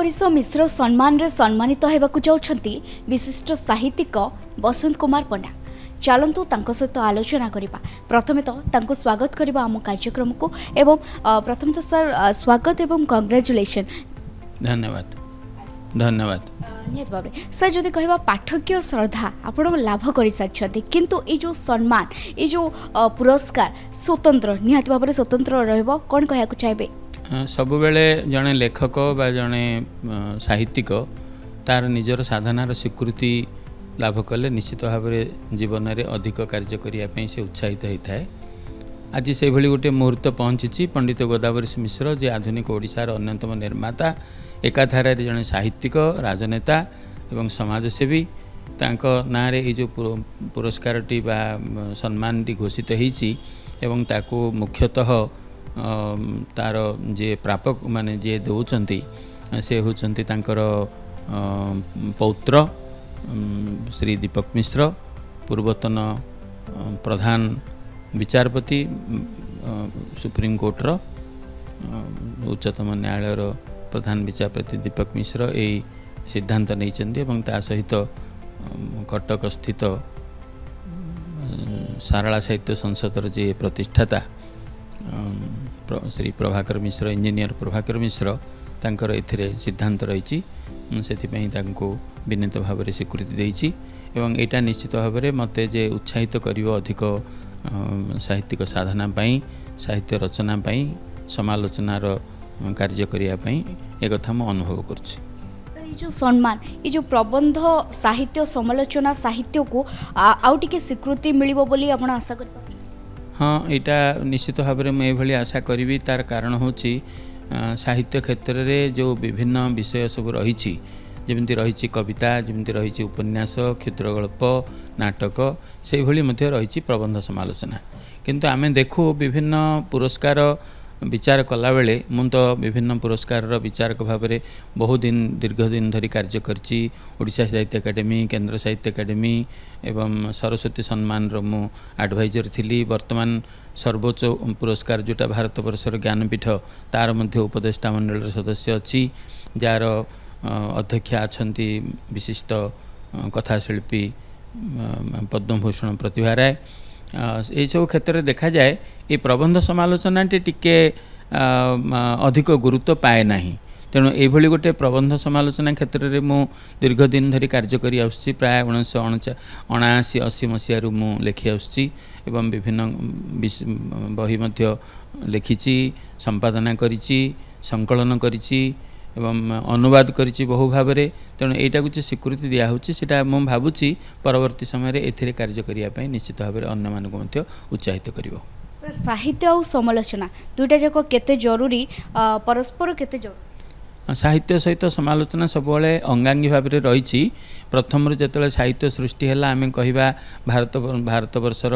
ବରିଷ ମିଶ୍ର ସମ୍ମାନରେ ସମ୍ମାନିତ ହେବାକୁ ଯାଉଛନ୍ତି ବିଶିଷ୍ଟ ସାହିତ୍ୟିକ ବସନ୍ତ କୁମାର ପଣ୍ଡା ଚାଲନ୍ତୁ ତାଙ୍କ ସହିତ ଆଲୋଚନା କରିବା ପ୍ରଥମେ ତ ତାଙ୍କୁ ସ୍ୱାଗତ କରିବା ଆମ କାର୍ଯ୍ୟକ୍ରମକୁ ଏବଂ ପ୍ରଥମେ ତ ସାର୍ ସ୍ୱାଗତ ଏବଂ କଂଗ୍ରାଚୁଲେସନ୍ ଧନ୍ୟବାଦ ଧନ୍ୟବାଦ ନିହାତି ଭାବରେ ସାର୍ ଯଦି କହିବା ପାଠକୀୟ ଶ୍ରଦ୍ଧା ଆପଣ ଲାଭ କରିସାରିଛନ୍ତି କିନ୍ତୁ ଏଇ ଯେଉଁ ସମ୍ମାନ ଏଇ ଯେଉଁ ପୁରସ୍କାର ସ୍ୱତନ୍ତ୍ର ନିହାତି ଭାବରେ ସ୍ୱତନ୍ତ୍ର ରହିବ କ'ଣ କହିବାକୁ ଚାହିଁବେ ସବୁବେଳେ ଜଣେ ଲେଖକ ବା ଜଣେ ସାହିତ୍ୟିକ ତାର ନିଜର ସାଧନାର ସ୍ୱୀକୃତି ଲାଭ କଲେ ନିଶ୍ଚିତ ଭାବରେ ଜୀବନରେ ଅଧିକ କାର୍ଯ୍ୟ କରିବା ପାଇଁ ସେ ଉତ୍ସାହିତ ହୋଇଥାଏ ଆଜି ସେହିଭଳି ଗୋଟିଏ ମୁହୂର୍ତ୍ତ ପହଞ୍ଚିଛି ପଣ୍ଡିତ ଗୋଦାବରୀ ମିଶ୍ର ଯେ ଆଧୁନିକ ଓଡ଼ିଶାର ଅନ୍ୟତମ ନିର୍ମାତା ଏକାଧାରାରେ ଜଣେ ସାହିତ୍ୟିକ ରାଜନେତା ଏବଂ ସମାଜସେବୀ ତାଙ୍କ ନାଁରେ ଏଇ ଯେଉଁ ପୁରସ୍କାରଟି ବା ସମ୍ମାନଟି ଘୋଷିତ ହୋଇଛି ଏବଂ ତାକୁ ମୁଖ୍ୟତଃ ତାର ଯିଏ ପ୍ରାପକ ମାନେ ଯିଏ ଦେଉଛନ୍ତି ସେ ହେଉଛନ୍ତି ତାଙ୍କର ପୌତ୍ର ଶ୍ରୀ ଦୀପକ ମିଶ୍ର ପୂର୍ବତନ ପ୍ରଧାନ ବିଚାରପତି ସୁପ୍ରିମକୋର୍ଟର ଉଚ୍ଚତମ ନ୍ୟାୟାଳୟର ପ୍ରଧାନ ବିଚାରପତି ଦୀପକ ମିଶ୍ର ଏହି ସିଦ୍ଧାନ୍ତ ନେଇଛନ୍ତି ଏବଂ ତା ସହିତ କଟକ ସ୍ଥିତ ସାରଳା ସାହିତ୍ୟ ସଂସଦର ଯିଏ ପ୍ରତିଷ୍ଠାତା ଶ୍ରୀ ପ୍ରଭାକର ମିଶ୍ର ଇଞ୍ଜିନିୟର ପ୍ରଭାକର ମିଶ୍ର ତାଙ୍କର ଏଥିରେ ସିଦ୍ଧାନ୍ତ ରହିଛି ମୁଁ ସେଥିପାଇଁ ତାଙ୍କୁ ବିନୀତ ଭାବରେ ସ୍ୱୀକୃତି ଦେଇଛି ଏବଂ ଏଇଟା ନିଶ୍ଚିତ ଭାବରେ ମୋତେ ଯେ ଉତ୍ସାହିତ କରିବ ଅଧିକ ସାହିତ୍ୟିକ ସାଧନା ପାଇଁ ସାହିତ୍ୟ ରଚନା ପାଇଁ ସମାଲୋଚନାର କାର୍ଯ୍ୟ କରିବା ପାଇଁ ଏ କଥା ମୁଁ ଅନୁଭବ କରୁଛି ଏଇ ଯେଉଁ ସମ୍ମାନ ଏଇ ଯେଉଁ ପ୍ରବନ୍ଧ ସାହିତ୍ୟ ସମାଲୋଚନା ସାହିତ୍ୟକୁ ଆଉ ଟିକେ ସ୍ୱୀକୃତି ମିଳିବ ବୋଲି ଆପଣ ଆଶା କରିବେ ହଁ ଏଇଟା ନିଶ୍ଚିତ ଭାବରେ ମୁଁ ଏଭଳି ଆଶା କରିବି ତାର କାରଣ ହେଉଛି ସାହିତ୍ୟ କ୍ଷେତ୍ରରେ ଯେଉଁ ବିଭିନ୍ନ ବିଷୟ ସବୁ ରହିଛି ଯେମିତି ରହିଛି କବିତା ଯେମିତି ରହିଛି ଉପନ୍ୟାସ କ୍ଷୁଦ୍ରଗଳ୍ପ ନାଟକ ସେଇଭଳି ମଧ୍ୟ ରହିଛି ପ୍ରବନ୍ଧ ସମାଲୋଚନା କିନ୍ତୁ ଆମେ ଦେଖୁ ବିଭିନ୍ନ ପୁରସ୍କାର विचार मु तो विभिन्न पुरस्कार र विचारक दिन दीर्घ दिन धरी कार्ज्यो उडा साहित्य अकाडेमी केन्द्र साहित्य अकाडेमी एवं सरस्वती सम्मान र म आडभैजर इर्तमान सर्वोच्च पुरस्कार जोटा भारत र ज्ञानपीठ तार उपदेष्ट सदस्य जार अध्यक्ष अस् विशिष्ट कथा शिल्पी पद्मभूषण प्रतिभाय ଏହିସବୁ କ୍ଷେତ୍ରରେ ଦେଖାଯାଏ ଏ ପ୍ରବନ୍ଧ ସମାଲୋଚନାଟି ଟିକିଏ ଅଧିକ ଗୁରୁତ୍ୱ ପାଏ ନାହିଁ ତେଣୁ ଏଭଳି ଗୋଟେ ପ୍ରବନ୍ଧ ସମାଲୋଚନା କ୍ଷେତ୍ରରେ ମୁଁ ଦୀର୍ଘ ଦିନ ଧରି କାର୍ଯ୍ୟ କରି ଆସୁଛି ପ୍ରାୟ ଉଣେଇଶହ ଅଣଚା ଅଣାଅଶୀ ଅଶୀ ମସିହାରୁ ମୁଁ ଲେଖି ଆସୁଛି ଏବଂ ବିଭିନ୍ନ ବହି ମଧ୍ୟ ଲେଖିଛି ସମ୍ପାଦନା କରିଛି ସଂକଳନ କରିଛି ଏବଂ ଅନୁବାଦ କରିଛି ବହୁ ଭାବରେ ତେଣୁ ଏଇଟାକୁ ଯେ ସ୍ୱୀକୃତି ଦିଆହେଉଛି ସେଇଟା ମୁଁ ଭାବୁଛି ପରବର୍ତ୍ତୀ ସମୟରେ ଏଥିରେ କାର୍ଯ୍ୟ କରିବା ପାଇଁ ନିଶ୍ଚିତ ଭାବରେ ଅନ୍ୟମାନଙ୍କୁ ମଧ୍ୟ ଉତ୍ସାହିତ କରିବ ସାର୍ ସାହିତ୍ୟ ଆଉ ସମାଲୋଚନା ଦୁଇଟା ଯାକ କେତେ ଜରୁରୀ ପରସ୍ପର କେତେ ସାହିତ୍ୟ ସହିତ ସମାଲୋଚନା ସବୁବେଳେ ଅଙ୍ଗାଙ୍ଗୀ ଭାବରେ ରହିଛି ପ୍ରଥମରୁ ଯେତେବେଳେ ସାହିତ୍ୟ ସୃଷ୍ଟି ହେଲା ଆମେ କହିବା ଭାରତ ଭାରତବର୍ଷର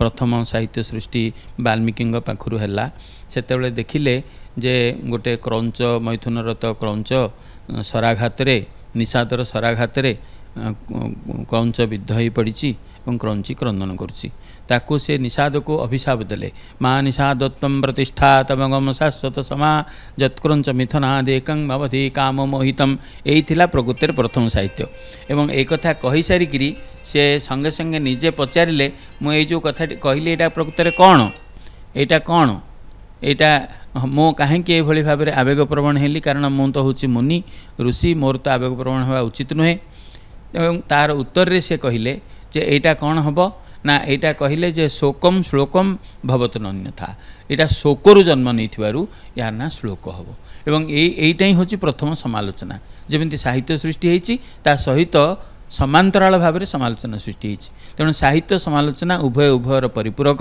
ପ୍ରଥମ ସାହିତ୍ୟ ସୃଷ୍ଟି ବାଲ୍ମୀକିଙ୍କ ପାଖରୁ ହେଲା ସେତେବେଳେ ଦେଖିଲେ ଯେ ଗୋଟେ କ୍ରଞ୍ଚ ମୈଥୁନରତ କ୍ରଞ୍ଚ ସରାଘାତରେ ନିଷାଦର ସରାଘାତରେ କ୍ରଞ୍ଚ ବିଦ୍ଧ ହୋଇପଡ଼ିଛି ଏବଂ କ୍ରଞ୍ଚି କ୍ରନ୍ଦନ କରୁଛି ତାକୁ ସେ ନିଷାଦକୁ ଅଭିଶାପ ଦେଲେ ମା ନିଷାଦତ୍ୱମ୍ ପ୍ରତିଷ୍ଠା ତମଗମ ଶାଶ୍ୱତ ସମା ଯତ୍କ୍ରଞ୍ଚ ମିଥନାଦେକଂ ଭବଧି କାମ ମୋହିତମ୍ ଏଇ ଥିଲା ପ୍ରକୃତିରେ ପ୍ରଥମ ସାହିତ୍ୟ ଏବଂ ଏ କଥା କହିସାରିକିରି ସେ ସଙ୍ଗେ ସଙ୍ଗେ ନିଜେ ପଚାରିଲେ ମୁଁ ଏଇ ଯେଉଁ କଥାଟି କହିଲି ଏଇଟା ପ୍ରକୃତରେ କ'ଣ ଏଇଟା କ'ଣ ଏଇଟା ମୁଁ କାହିଁକି ଏଭଳି ଭାବରେ ଆବେଗପ୍ରବଣ ହେଲି କାରଣ ମୁଁ ତ ହେଉଛି ମୁନି ଋଷି ମୋର ତ ଆବେଗପ୍ରବଣ ହେବା ଉଚିତ ନୁହେଁ ଏବଂ ତାର ଉତ୍ତରରେ ସେ କହିଲେ ଯେ ଏଇଟା କ'ଣ ହେବ ନା ଏଇଟା କହିଲେ ଯେ ଶୋକମ୍ ଶ୍ଲୋକମ୍ ଭବତ ଅନ୍ୟଥା ଏଇଟା ଶୋକରୁ ଜନ୍ମ ନେଇଥିବାରୁ ଏହାର ନାଁ ଶ୍ଲୋକ ହେବ ଏବଂ ଏଇ ଏଇଟା ହିଁ ହେଉଛି ପ୍ରଥମ ସମାଲୋଚନା ଯେମିତି ସାହିତ୍ୟ ସୃଷ୍ଟି ହେଇଛି ତା ସହିତ ସମାନ୍ତରାଳ ଭାବରେ ସମାଲୋଚନା ସୃଷ୍ଟି ହେଇଛି ତେଣୁ ସାହିତ୍ୟ ସମାଲୋଚନା ଉଭୟ ଉଭୟର ପରିପୂରକ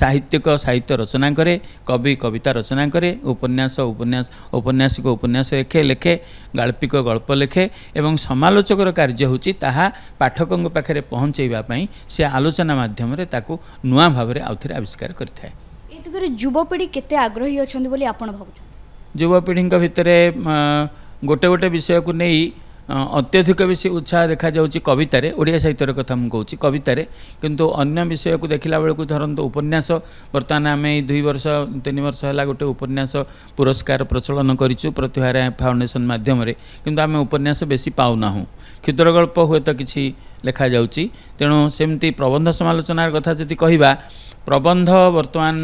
ସାହିତ୍ୟିକ ସାହିତ୍ୟ ରଚନା କରେ କବି କବିତା ରଚନା କରେ ଉପନ୍ୟାସ ଉପନ୍ୟାସ ଔପନ୍ୟାସିକ ଉପନ୍ୟାସ ଲେଖେ ଲେଖେ ଗାଳ୍ପିକ ଗଳ୍ପ ଲେଖେ ଏବଂ ସମାଲୋଚକର କାର୍ଯ୍ୟ ହେଉଛି ତାହା ପାଠକଙ୍କ ପାଖରେ ପହଞ୍ଚାଇବା ପାଇଁ ସେ ଆଲୋଚନା ମାଧ୍ୟମରେ ତାକୁ ନୂଆ ଭାବରେ ଆଉଥରେ ଆବିଷ୍କାର କରିଥାଏ ଏ ଦିଗରେ ଯୁବପିଢ଼ି କେତେ ଆଗ୍ରହୀ ଅଛନ୍ତି ବୋଲି ଆପଣ ଭାବୁଛନ୍ତି ଯୁବପିଢ଼ିଙ୍କ ଭିତରେ ଗୋଟେ ଗୋଟେ ବିଷୟକୁ ନେଇ ଅତ୍ୟଧିକ ବେଶୀ ଉତ୍ସାହ ଦେଖାଯାଉଛି କବିତାରେ ଓଡ଼ିଆ ସାହିତ୍ୟର କଥା ମୁଁ କହୁଛି କବିତାରେ କିନ୍ତୁ ଅନ୍ୟ ବିଷୟକୁ ଦେଖିଲା ବେଳକୁ ଧରନ୍ତୁ ଉପନ୍ୟାସ ବର୍ତ୍ତମାନ ଆମେ ଏଇ ଦୁଇ ବର୍ଷ ତିନି ବର୍ଷ ହେଲା ଗୋଟେ ଉପନ୍ୟାସ ପୁରସ୍କାର ପ୍ରଚଳନ କରିଛୁ ପ୍ରତିଭାରା ଫାଉଣ୍ଡେସନ୍ ମାଧ୍ୟମରେ କିନ୍ତୁ ଆମେ ଉପନ୍ୟାସ ବେଶୀ ପାଉନାହୁଁ କ୍ଷୁଦ୍ର ଗଳ୍ପ ହୁଏତ କିଛି ଲେଖାଯାଉଛି ତେଣୁ ସେମିତି ପ୍ରବନ୍ଧ ସମାଲୋଚନାର କଥା ଯଦି କହିବା ପ୍ରବନ୍ଧ ବର୍ତ୍ତମାନ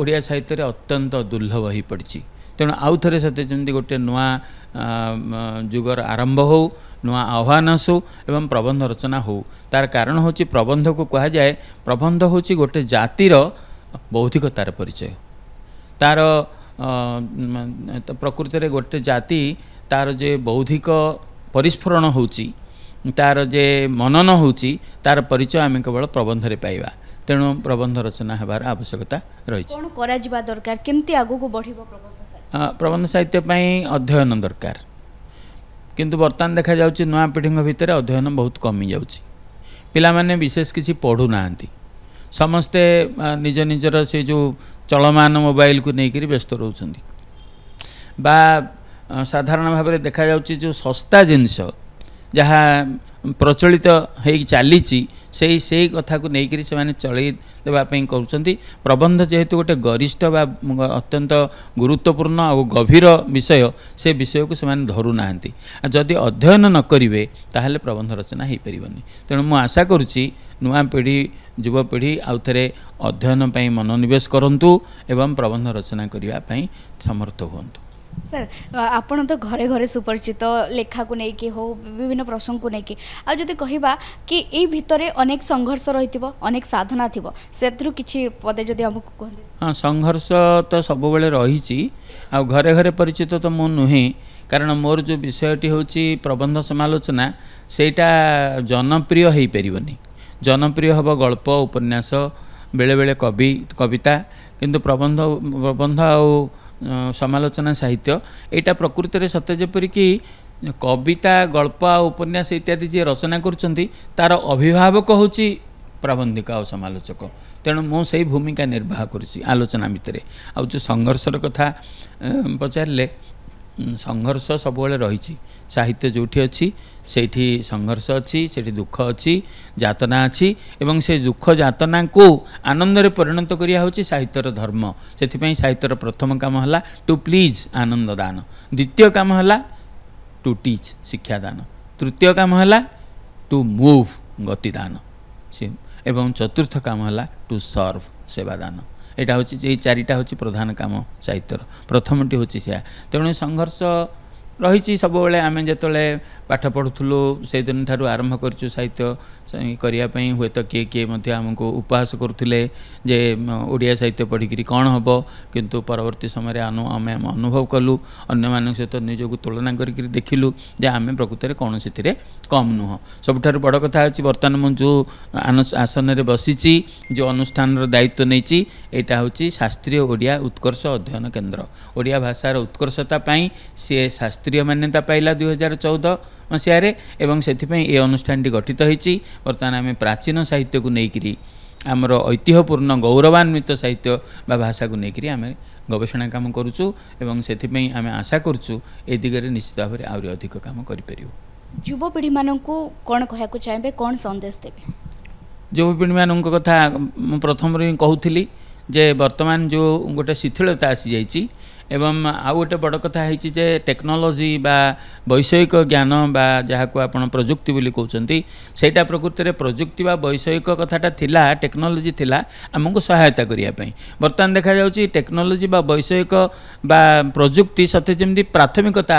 ଓଡ଼ିଆ ସାହିତ୍ୟରେ ଅତ୍ୟନ୍ତ ଦୁର୍ଲଭ ହୋଇପଡ଼ିଛି ତେଣୁ ଆଉ ଥରେ ସତେ ଯେମିତି ଗୋଟିଏ ନୂଆ ଯୁଗର ଆରମ୍ଭ ହେଉ ନୂଆ ଆହ୍ୱାନ ଆସୁ ଏବଂ ପ୍ରବନ୍ଧ ରଚନା ହେଉ ତାର କାରଣ ହେଉଛି ପ୍ରବନ୍ଧକୁ କୁହାଯାଏ ପ୍ରବନ୍ଧ ହେଉଛି ଗୋଟିଏ ଜାତିର ବୌଦ୍ଧିକତାର ପରିଚୟ ତାର ପ୍ରକୃତରେ ଗୋଟେ ଜାତି ତାର ଯେ ବୌଦ୍ଧିକ ପରିସ୍ଫୁରଣ ହେଉଛି ତାର ଯେ ମନନ ହେଉଛି ତାର ପରିଚୟ ଆମେ କେବଳ ପ୍ରବନ୍ଧରେ ପାଇବା ତେଣୁ ପ୍ରବନ୍ଧ ରଚନା ହେବାର ଆବଶ୍ୟକତା ରହିଛି କ'ଣ କରାଯିବା ଦରକାର କେମିତି ଆଗକୁ ବଢ଼ିବ ପ୍ରବନ୍ଧ ପ୍ରବନ୍ଧ ସାହିତ୍ୟ ପାଇଁ ଅଧ୍ୟୟନ ଦରକାର କିନ୍ତୁ ବର୍ତ୍ତମାନ ଦେଖାଯାଉଛି ନୂଆ ପିଢ଼ିଙ୍କ ଭିତରେ ଅଧ୍ୟୟନ ବହୁତ କମିଯାଉଛି ପିଲାମାନେ ବିଶେଷ କିଛି ପଢ଼ୁନାହାନ୍ତି ସମସ୍ତେ ନିଜ ନିଜର ସେ ଯେଉଁ ଚଳମାନ ମୋବାଇଲକୁ ନେଇକରି ବ୍ୟସ୍ତ ରହୁଛନ୍ତି ବା ସାଧାରଣ ଭାବରେ ଦେଖାଯାଉଛି ଯେଉଁ ଶସ୍ତା ଜିନିଷ ଯାହା ପ୍ରଚଳିତ ହେଇକି ଚାଲିଛି ସେଇ ସେଇ କଥାକୁ ନେଇକରି ସେମାନେ ଚଳେଇ ଦେବା ପାଇଁ କରୁଛନ୍ତି ପ୍ରବନ୍ଧ ଯେହେତୁ ଗୋଟେ ଗରିଷ୍ଠ ବା ଅତ୍ୟନ୍ତ ଗୁରୁତ୍ୱପୂର୍ଣ୍ଣ ଆଉ ଗଭୀର ବିଷୟ ସେ ବିଷୟକୁ ସେମାନେ ଧରୁନାହାନ୍ତି ଆଉ ଯଦି ଅଧ୍ୟୟନ ନ କରିବେ ତାହେଲେ ପ୍ରବନ୍ଧ ରଚନା ହୋଇପାରିବନି ତେଣୁ ମୁଁ ଆଶା କରୁଛି ନୂଆ ପିଢ଼ି ଯୁବପିଢ଼ି ଆଉ ଥରେ ଅଧ୍ୟୟନ ପାଇଁ ମନୋନିବେଶ କରନ୍ତୁ ଏବଂ ପ୍ରବନ୍ଧ ରଚନା କରିବା ପାଇଁ ସମର୍ଥ ହୁଅନ୍ତୁ ସାର୍ ଆପଣ ତ ଘରେ ଘରେ ସୁପରିଚିତ ଲେଖାକୁ ନେଇକି ହଉ ବିଭିନ୍ନ ପ୍ରସଙ୍ଗକୁ ନେଇକି ଆଉ ଯଦି କହିବା କି ଏଇ ଭିତରେ ଅନେକ ସଂଘର୍ଷ ରହିଥିବ ଅନେକ ସାଧନା ଥିବ ସେଥିରୁ କିଛି ପଦେ ଯଦି ଆମକୁ କୁହନ୍ତି ହଁ ସଂଘର୍ଷ ତ ସବୁବେଳେ ରହିଛି ଆଉ ଘରେ ଘରେ ପରିଚିତ ତ ମୁଁ ନୁହେଁ କାରଣ ମୋର ଯେଉଁ ବିଷୟଟି ହେଉଛି ପ୍ରବନ୍ଧ ସମାଲୋଚନା ସେଇଟା ଜନପ୍ରିୟ ହେଇପାରିବନି ଜନପ୍ରିୟ ହେବ ଗଳ୍ପ ଉପନ୍ୟାସ ବେଳେବେଳେ କବି କବିତା କିନ୍ତୁ ପ୍ରବନ୍ଧ ପ୍ରବନ୍ଧ ଆଉ ସମାଲୋଚନା ସାହିତ୍ୟ ଏଇଟା ପ୍ରକୃତରେ ସତ ଯେପରିକି କବିତା ଗଳ୍ପ ଆଉ ଉପନ୍ୟାସ ଇତ୍ୟାଦି ଯିଏ ରଚନା କରୁଛନ୍ତି ତା'ର ଅଭିଭାବକ ହେଉଛି ପ୍ରାବନ୍ଧିକ ଆଉ ସମାଲୋଚକ ତେଣୁ ମୁଁ ସେହି ଭୂମିକା ନିର୍ବାହ କରୁଛି ଆଲୋଚନା ଭିତରେ ଆଉ ଯେଉଁ ସଂଘର୍ଷର କଥା ପଚାରିଲେ ସଂଘର୍ଷ ସବୁବେଳେ ରହିଛି ସାହିତ୍ୟ ଯେଉଁଠି ଅଛି ସେଇଠି ସଂଘର୍ଷ ଅଛି ସେଇଠି ଦୁଃଖ ଅଛି ଯାତନା ଅଛି ଏବଂ ସେ ଦୁଃଖ ଯାତନାକୁ ଆନନ୍ଦରେ ପରିଣତ କରିବା ହେଉଛି ସାହିତ୍ୟର ଧର୍ମ ସେଥିପାଇଁ ସାହିତ୍ୟର ପ୍ରଥମ କାମ ହେଲା ଟୁ ପ୍ଲିଜ୍ ଆନନ୍ଦଦାନ ଦ୍ୱିତୀୟ କାମ ହେଲା ଟୁ ଟିଚ୍ ଶିକ୍ଷାଦାନ ତୃତୀୟ କାମ ହେଲା ଟୁ ମୁଭ୍ ଗତିଦାନ ସେ ଏବଂ ଚତୁର୍ଥ କାମ ହେଲା ଟୁ ସର୍ଭ ସେବାଦାନ এটা হচি যে চারটা হচি প্রধান কাম সাহিত্য প্রথমটি হচি যা তেনে সংঘর্ষ ରହିଛି ସବୁବେଳେ ଆମେ ଯେତେବେଳେ ପାଠ ପଢ଼ୁଥିଲୁ ସେଇଦିନ ଠାରୁ ଆରମ୍ଭ କରିଛୁ ସାହିତ୍ୟ କରିବା ପାଇଁ ହୁଏତ କିଏ କିଏ ମଧ୍ୟ ଆମକୁ ଉପହାସ କରୁଥିଲେ ଯେ ଓଡ଼ିଆ ସାହିତ୍ୟ ପଢ଼ିକିରି କ'ଣ ହେବ କିନ୍ତୁ ପରବର୍ତ୍ତୀ ସମୟରେ ଆମେ ଅନୁଭବ କଲୁ ଅନ୍ୟମାନଙ୍କ ସହିତ ନିଜକୁ ତୁଳନା କରିକିରି ଦେଖିଲୁ ଯେ ଆମେ ପ୍ରକୃତରେ କୌଣସିଥିରେ କମ୍ ନୁହଁ ସବୁଠାରୁ ବଡ଼ କଥା ହେଉଛି ବର୍ତ୍ତମାନ ମୁଁ ଯେଉଁ ଆସନରେ ବସିଛି ଯେଉଁ ଅନୁଷ୍ଠାନର ଦାୟିତ୍ୱ ନେଇଛି ଏଇଟା ହେଉଛି ଶାସ୍ତ୍ରୀୟ ଓଡ଼ିଆ ଉତ୍କର୍ଷ ଅଧ୍ୟୟନ କେନ୍ଦ୍ର ଓଡ଼ିଆ ଭାଷାର ଉତ୍କର୍ଷତା ପାଇଁ ସିଏ ଶାସ୍ତ୍ରୀୟ ଶାସ୍ତ୍ରୀୟ ମାନ୍ୟତା ପାଇଲା ଦୁଇ ହଜାର ଚଉଦ ମସିହାରେ ଏବଂ ସେଥିପାଇଁ ଏ ଅନୁଷ୍ଠାନଟି ଗଠିତ ହୋଇଛି ବର୍ତ୍ତମାନ ଆମେ ପ୍ରାଚୀନ ସାହିତ୍ୟକୁ ନେଇକରି ଆମର ଐତିହ୍ୟପୂର୍ଣ୍ଣ ଗୌରବାନ୍ୱିତ ସାହିତ୍ୟ ବା ଭାଷାକୁ ନେଇକରି ଆମେ ଗବେଷଣା କାମ କରୁଛୁ ଏବଂ ସେଥିପାଇଁ ଆମେ ଆଶା କରୁଛୁ ଏ ଦିଗରେ ନିଶ୍ଚିତ ଭାବରେ ଆହୁରି ଅଧିକ କାମ କରିପାରିବୁ ଯୁବପିଢ଼ିମାନଙ୍କୁ କ'ଣ କହିବାକୁ ଚାହିଁବେ କ'ଣ ସନ୍ଦେଶ ଦେବେ ଯୁବପିଢ଼ିମାନଙ୍କ କଥା ମୁଁ ପ୍ରଥମରୁ ହିଁ କହୁଥିଲି ଯେ ବର୍ତ୍ତମାନ ଯେଉଁ ଗୋଟେ ଶିଥିଳତା ଆସିଯାଇଛି ଏବଂ ଆଉ ଗୋଟେ ବଡ଼ କଥା ହେଇଛି ଯେ ଟେକ୍ନୋଲୋଜି ବା ବୈଷୟିକ ଜ୍ଞାନ ବା ଯାହାକୁ ଆପଣ ପ୍ରଯୁକ୍ତି ବୋଲି କହୁଛନ୍ତି ସେଇଟା ପ୍ରକୃତରେ ପ୍ରଯୁକ୍ତି ବା ବୈଷୟିକ କଥାଟା ଥିଲା ଟେକ୍ନୋଲୋଜି ଥିଲା ଆମକୁ ସହାୟତା କରିବା ପାଇଁ ବର୍ତ୍ତମାନ ଦେଖାଯାଉଛି ଟେକ୍ନୋଲୋଜି ବା ବୈଷୟିକ ବା ପ୍ରଯୁକ୍ତି ସତେ ଯେମିତି ପ୍ରାଥମିକତା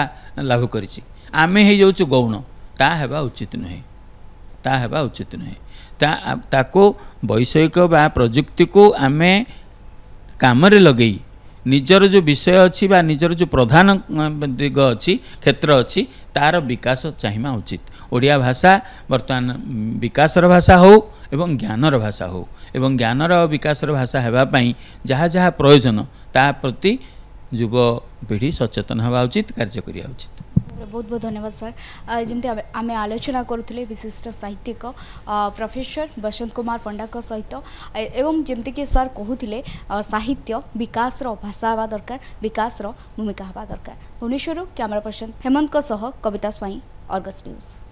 ଲାଭ କରିଛି ଆମେ ହେଇଯାଉଛୁ ଗୌଣ ତାହା ହେବା ଉଚିତ ନୁହେଁ ତାହା ହେବା ଉଚିତ ନୁହେଁ ତା ତାକୁ ବୈଷୟିକ ବା ପ୍ରଯୁକ୍ତିକୁ ଆମେ କାମରେ ଲଗେଇ ନିଜର ଯେଉଁ ବିଷୟ ଅଛି ବା ନିଜର ଯେଉଁ ପ୍ରଧାନ ଦିଗ ଅଛି କ୍ଷେତ୍ର ଅଛି ତା'ର ବିକାଶ ଚାହିଁବା ଉଚିତ ଓଡ଼ିଆ ଭାଷା ବର୍ତ୍ତମାନ ବିକାଶର ଭାଷା ହେଉ ଏବଂ ଜ୍ଞାନର ଭାଷା ହେଉ ଏବଂ ଜ୍ଞାନର ବିକାଶର ଭାଷା ହେବା ପାଇଁ ଯାହା ଯାହା ପ୍ରୟୋଜନ ତା ପ୍ରତି ଯୁବପିଢ଼ି ସଚେତନ ହେବା ଉଚିତ କାର୍ଯ୍ୟ କରିବା ଉଚିତ बहुत बहुत धन्यवाद सर जमी आम आलोचना करुले विशिष्ट साहित्यिक प्रफेसर बसंत कुमार पंडा सहित एवं जमीक सर कहते साहित्य विकास भाषा हवा दरकार विकास भूमिका हवा दरकार भुवनेश्वर क्यमेरा पर्सन हेमंत सह कविता स्वाई अर्गस न्यूज़